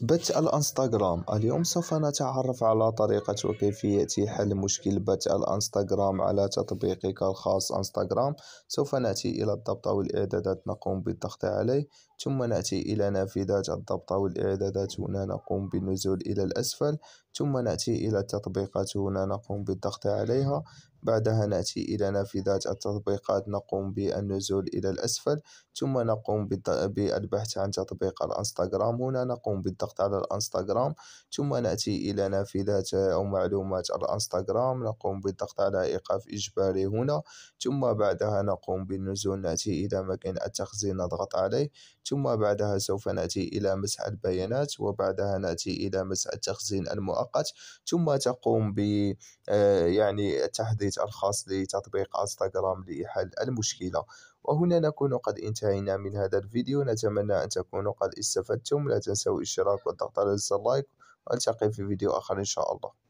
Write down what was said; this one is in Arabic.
بث الانستغرام اليوم سوف نتعرف على طريقة وكيفية حل مشكل بث الانستغرام على تطبيقك الخاص انستغرام سوف نأتي إلى الضبط والإعدادات نقوم بالضغط عليه ثم نأتي إلى نافذة الضبط والإعدادات هنا نقوم بالنزول إلى الأسفل ثم نأتي إلى التطبيقات هنا نقوم بالضغط عليها بعدها نأتي إلى نافذة التطبيقات نقوم بالنزول إلى الأسفل ثم نقوم بالبحث عن تطبيق الانستغرام هنا نقوم بالضغط على الانستغرام ثم نأتي إلى نافذة أو معلومات الانستغرام نقوم بالضغط على إيقاف إجباري هنا ثم بعدها نقوم بالنزول نأتي إلى مكان التخزين نضغط عليه ثم بعدها سوف نأتي إلى مسح البيانات وبعدها نأتي إلى مسح التخزين المؤقت ثم تقوم ب آه، يعني تحديث الخاص لتطبيق انستغرام لحل المشكلة وهنا نكون قد انتهينا من هذا الفيديو نتمنى أن تكونوا قد استفدتم لا تنسوا الاشتراك والضغط على زر اللايك وألتقي في فيديو آخر إن شاء الله